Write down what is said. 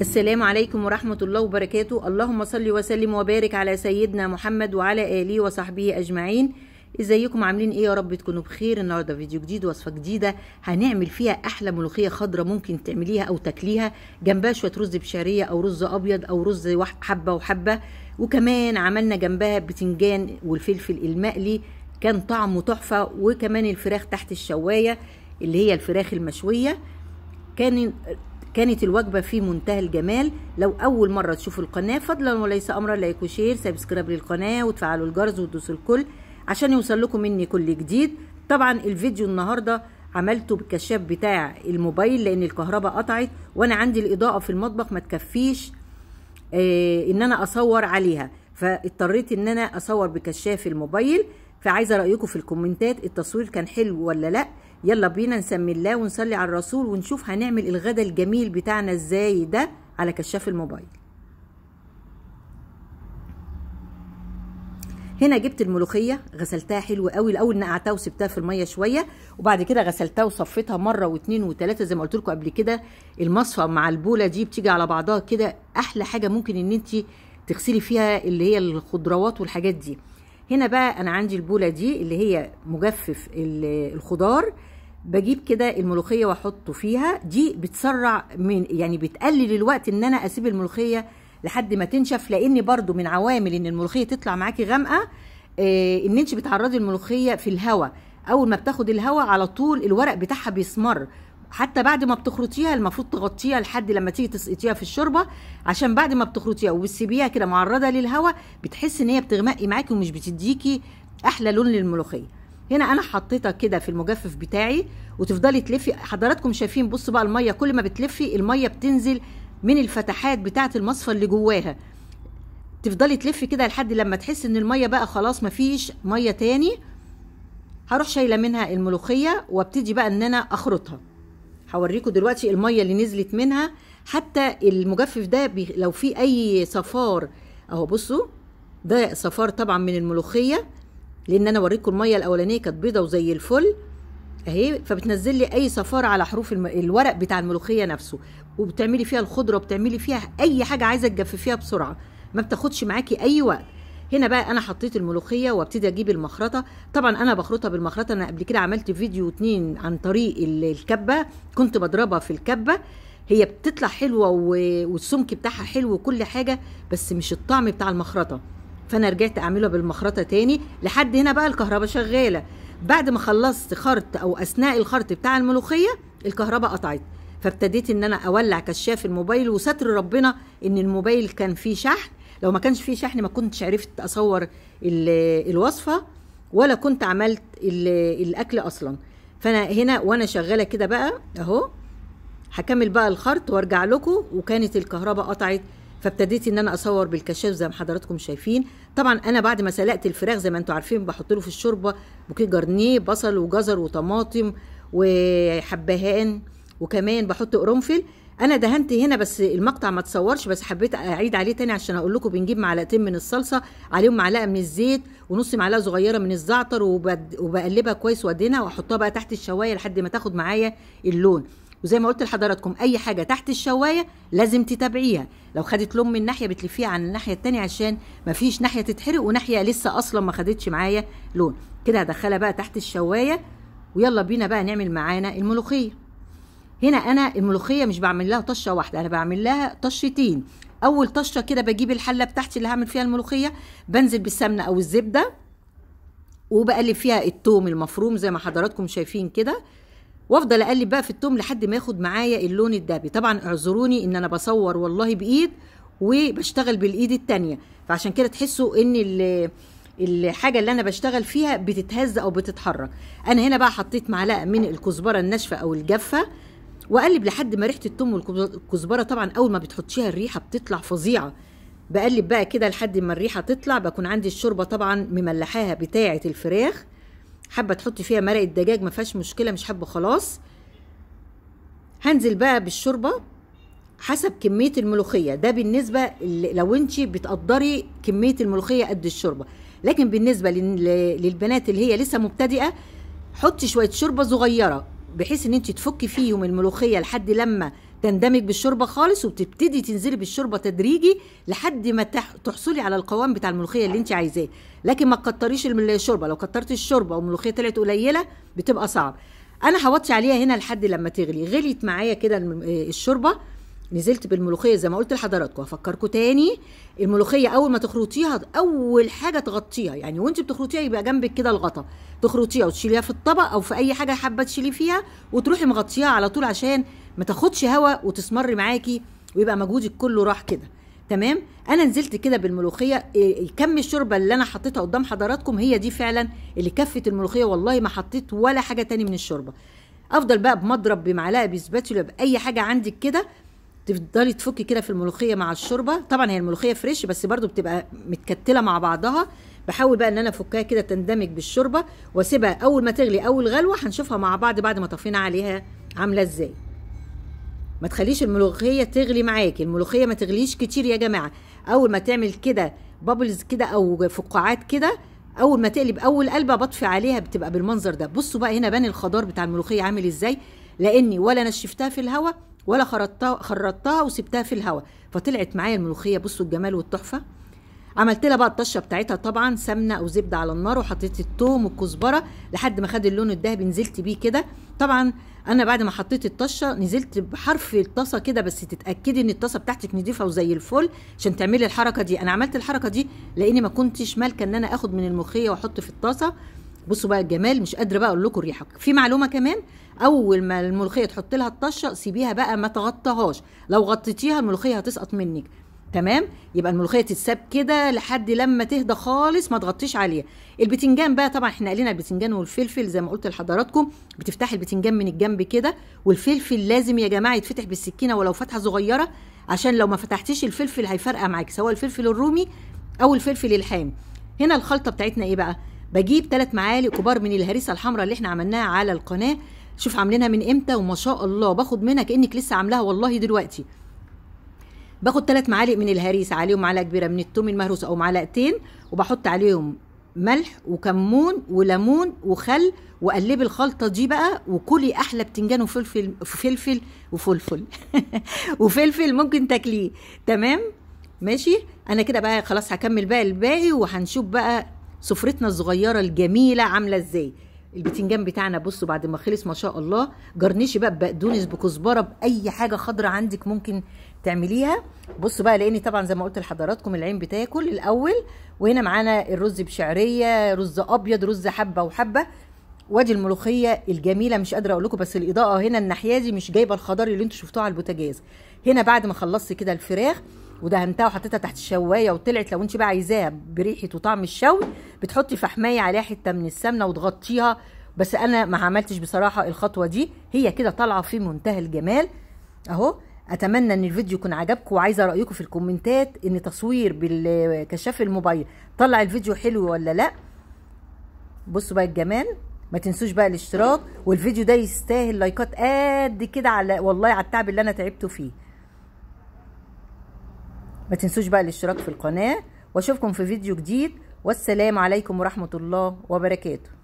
السلام عليكم ورحمة الله وبركاته اللهم صل وسلم وبارك على سيدنا محمد وعلى آله وصحبه أجمعين ازيكم عاملين ايه يا رب تكونوا بخير النهارده فيديو جديد وصفه جديده هنعمل فيها احلى ملوخيه خضراء ممكن تعمليها او تاكليها جنبها شويه رز بشعريه او رز ابيض او رز حبه وحبه وكمان عملنا جنبها بتنجان والفلفل المقلي كان طعمه تحفه وكمان الفراخ تحت الشوايه اللي هي الفراخ المشويه كان كانت الوجبة في منتهى الجمال لو أول مرة تشوفوا القناة فضلا وليس أمرا لايك وشير سبسكرايب للقناة وتفعلوا الجرس وتدوسوا الكل عشان يوصل لكم مني كل جديد طبعا الفيديو النهاردة عملته بالكشاف بتاع الموبايل لأن الكهرباء قطعت وأنا عندي الإضاءة في المطبخ ما تكفيش آه، إن أنا أصور عليها فاضطريت إن أنا أصور بكشاف الموبايل فعايزة رأيكم في الكومنتات التصوير كان حلو ولا لأ يلا بينا نسمي الله ونصلي على الرسول ونشوف هنعمل الغدا الجميل بتاعنا ازاي ده على كشاف الموبايل هنا جبت الملوخيه غسلتها حلو قوي الاول نقعتها وسبتها في الميه شويه وبعد كده غسلتها وصفيتها مره واثنين وثلاثه زي ما قلت لكم قبل كده المصفى مع البوله دي بتيجي على بعضها كده احلى حاجه ممكن ان انت تغسلي فيها اللي هي الخضروات والحاجات دي هنا بقى انا عندي البوله دي اللي هي مجفف الخضار بجيب كده الملوخيه واحطه فيها دي بتسرع من يعني بتقلل الوقت ان انا اسيب الملوخيه لحد ما تنشف لان برضو من عوامل ان الملوخيه تطلع معاكي غامقه إيه ان انت بتعرضي الملوخيه في الهواء اول ما بتاخد الهواء على طول الورق بتاعها بيسمر حتى بعد ما بتخرطيها المفروض تغطيها لحد لما تيجي تسقطيها في الشوربه عشان بعد ما بتخرطيها وبتسيبيها كده معرضه للهواء بتحسي ان هي بتغمقي معاكي ومش بتديكي احلى لون للملوخيه هنا انا حطيتها كده في المجفف بتاعي وتفضلي تلفي حضراتكم شايفين بصوا بقى الميه كل ما بتلفي الميه بتنزل من الفتحات بتاعه المصفى اللي جواها تفضلي تلفي كده لحد لما تحس ان الميه بقى خلاص مفيش ميه تاني هروح شايله منها الملوخيه وابتدي بقى ان انا اخرطها هوريكم دلوقتي الميه اللي نزلت منها حتى المجفف ده بي لو في اي صفار اهو بصوا ده صفار طبعا من الملوخيه لان انا وريتكم الميه الاولانيه كانت بيضه وزي الفل اهي فبتنزل لي اي صفار على حروف الم... الورق بتاع الملوخيه نفسه وبتعملي فيها الخضره وبتعملي فيها اي حاجه عايزه تجففيها بسرعه ما بتاخدش معاكي اي وقت هنا بقى انا حطيت الملوخيه وابتدي اجيب المخرطه طبعا انا بخرطها بالمخرطه انا قبل كده عملت فيديو اتنين عن طريق الكبه كنت بضربها في الكبه هي بتطلع حلوه والسمك بتاعها حلو وكل حاجه بس مش الطعم بتاع المخرطه فانا رجعت اعملها بالمخرطه تاني لحد هنا بقى الكهرباء شغاله بعد ما خلصت خرط او اثناء الخرط بتاع الملوخيه الكهرباء قطعت فابتديت ان انا اولع كشاف الموبايل وستر ربنا ان الموبايل كان فيه شحن لو ما كانش فيه شحن ما كنتش عرفت اصور الوصفه ولا كنت عملت الاكل اصلا فانا هنا وانا شغاله كده بقى اهو هكمل بقى الخرط وارجع لكم وكانت الكهرباء قطعت فابتديت ان انا اصور بالكشاف زي ما حضراتكم شايفين طبعا انا بعد ما سلقت الفراخ زي ما انتم عارفين بحط له في الشوربه بوكيه جرنيه بصل وجزر وطماطم وحبهان وكمان بحط قرنفل انا دهنت هنا بس المقطع ما اتصورش بس حبيت اعيد عليه تاني عشان اقول لكم بنجيب معلقتين من الصلصه عليهم معلقه من الزيت ونص معلقه صغيره من الزعتر وبقلبها كويس وادينها واحطها بقى تحت الشوايه لحد ما تاخد معايا اللون وزي ما قلت لحضراتكم اي حاجه تحت الشوايه لازم تتابعيها لو خدت لون من ناحيه بتلفيها عن الناحيه التانية عشان مفيش ناحيه تتحرق وناحيه لسه اصلا ما خدتش معايا لون كده هدخلها بقى تحت الشوايه ويلا بينا بقى نعمل معانا الملوخيه هنا انا الملوخيه مش بعمل لها طشه واحده انا بعمل لها طشتين اول طشه كده بجيب الحله بتاعتي اللي هعمل فيها الملوخيه بنزل بالسمنه او الزبده وبقلب فيها التوم المفروم زي ما حضراتكم شايفين كده وافضل اقلب بقى في التوم لحد ما ياخد معايا اللون الدهبي طبعا اعذروني ان انا بصور والله بايد وبشتغل بالايد التانية فعشان كده تحسوا ان الحاجه اللي انا بشتغل فيها بتتهز او بتتحرك انا هنا بقى حطيت معلقه من الكزبره الناشفه او الجافه واقلب لحد ما ريحه الثوم والكزبره طبعا اول ما بتحطيها الريحه بتطلع فظيعه بقلب بقى كده لحد ما الريحه تطلع بكون عندي الشوربه طبعا مملحاها بتاعه الفراخ حابه تحطي فيها مرقه دجاج ما فيهاش مشكله مش حابه خلاص هنزل بقى بالشوربه حسب كميه الملوخيه ده بالنسبه لو انت بتقدري كميه الملوخيه قد الشوربه لكن بالنسبه للبنات اللي هي لسه مبتدئه حطي شويه شوربه صغيره بحيث ان انت تفكي فيهم الملوخيه لحد لما تندمج بالشوربه خالص وبتبتدي تنزلي بالشوربه تدريجي لحد ما تحصلي على القوام بتاع الملوخيه اللي انت عايزاه لكن ما تكتريش الشوربه لو كترت الشوربه والملوخيه طلعت قليله بتبقى صعب انا هوطي عليها هنا لحد لما تغلي غليت معايا كده الشوربه نزلت بالملوخيه زي ما قلت لحضراتكم هفكركم تاني الملوخيه اول ما تخرطيها اول حاجه تغطيها يعني وانت بتخرطيها يبقى جنبك كده الغطا تخرطيها وتشيليها في الطبق او في اي حاجه حابه تشيلي فيها وتروحي مغطيها على طول عشان ما تاخدش هواء وتسمر معاكي ويبقى مجهودك كله راح كده تمام انا نزلت كده بالملوخيه آه، كم الشوربه اللي انا حطيتها قدام حضراتكم هي دي فعلا اللي كفت الملوخيه والله ما حطيت ولا حاجه تاني من الشوربه افضل بقى بمضرب بمعلقه بسباتولا باي حاجه عندك كده تفضلي تفكي كده في الملوخيه مع الشوربه طبعا هي الملوخيه فريش بس برضو بتبقى متكتله مع بعضها بحاول بقى ان انا افكها كده تندمج بالشوربه واسيبها اول ما تغلي اول غلوه هنشوفها مع بعض بعد ما طفينا عليها عامله ازاي ما تخليش الملوخيه تغلي معاكي الملوخيه ما تغليش كتير يا جماعه اول ما تعمل كده بابلز كده او فقاعات كده اول ما تقلب اول قلبه بطفي عليها بتبقى بالمنظر ده بصوا بقى هنا بان الخضار بتاع الملوخيه عامل ازاي لاني ولا نشفتها في الهواء ولا خرطتها خرطتها وسبتها في الهواء فطلعت معايا الملوخيه بصوا الجمال والتحفه عملت لها بقى الطشه بتاعتها طبعا سمنه او زبده على النار وحطيت التوم والكزبره لحد ما خد اللون الذهبي نزلت بيه كده طبعا انا بعد ما حطيت الطشه نزلت بحرف الطاسه كده بس تتاكدي ان الطاسه بتاعتك نضيفه وزي الفل عشان تعملي الحركه دي انا عملت الحركه دي لاني ما كنتش مالكه ان انا اخد من الملوخيه واحط في الطاسه بصوا بقى الجمال مش قادره بقى اقول لكم الريحه في معلومه كمان اول ما الملوخيه تحط لها الطشه سيبيها بقى ما تغطيهاش لو غطيتيها الملوخيه هتسقط منك تمام يبقى الملوخيه تتساب كده لحد لما تهدى خالص ما تغطيش عليها البتنجان بقى طبعا احنا قلنا البتنجان والفلفل زي ما قلت لحضراتكم بتفتحي البتنجان من الجنب كده والفلفل لازم يا جماعه يتفتح بالسكينه ولو فتحه صغيره عشان لو ما فتحتيش الفلفل هيفرقع معاك سواء الفلفل الرومي او الفلفل الحامي هنا الخلطه بتاعتنا ايه بقى بجيب ثلاث معالق كبار من الهريسه الحمراء اللي احنا عملناها على القناه شوف عاملينها من امتى وما شاء الله باخد منها كانك لسه عاملاها والله دلوقتي باخد ثلاث معالق من الهريسه عليهم معلقه كبيره من التوم المهروس او معلقتين وبحط عليهم ملح وكمون وليمون وخل وقلبي الخلطه دي بقى وكلي احلى بتنجان وفلفل فلفل وفلفل وفلفل ممكن تاكليه تمام ماشي انا كده بقى خلاص هكمل بقى الباقي وهنشوف بقى سفرتنا الصغيره الجميله عامله ازاي البتنجان بتاعنا بصوا بعد ما خلص ما شاء الله جرنشي بقى ببقدونس بكزبره باي حاجه خضراء عندك ممكن تعمليها بصوا بقى لاني طبعا زي ما قلت لحضراتكم العين بتاكل الاول وهنا معانا الرز بشعريه رز ابيض رز حبه وحبه وادي الملوخيه الجميله مش قادره اقول لكم بس الاضاءه هنا الناحيه دي مش جايبه الخضار اللي انتم شفتوه على البوتاجاز هنا بعد ما خلصت كده الفراخ ودهنتها وحطيتها تحت الشوايه وطلعت لو انت بقى عايزاها بريحه وطعم الشوي بتحطي فحمايه عليها حته من السمنه وتغطيها بس انا ما عملتش بصراحه الخطوه دي هي كده طالعه في منتهى الجمال اهو اتمنى ان الفيديو يكون عجبكم وعايزه رايكم في الكومنتات ان تصوير بالكشاف الموبايل طلع الفيديو حلو ولا لا بصوا بقى الجمال ما تنسوش بقى الاشتراك والفيديو ده يستاهل لايكات قد كده على والله على التعب اللي انا تعبته فيه ما تنسوش بقى الاشتراك في القناه واشوفكم في فيديو جديد والسلام عليكم ورحمه الله وبركاته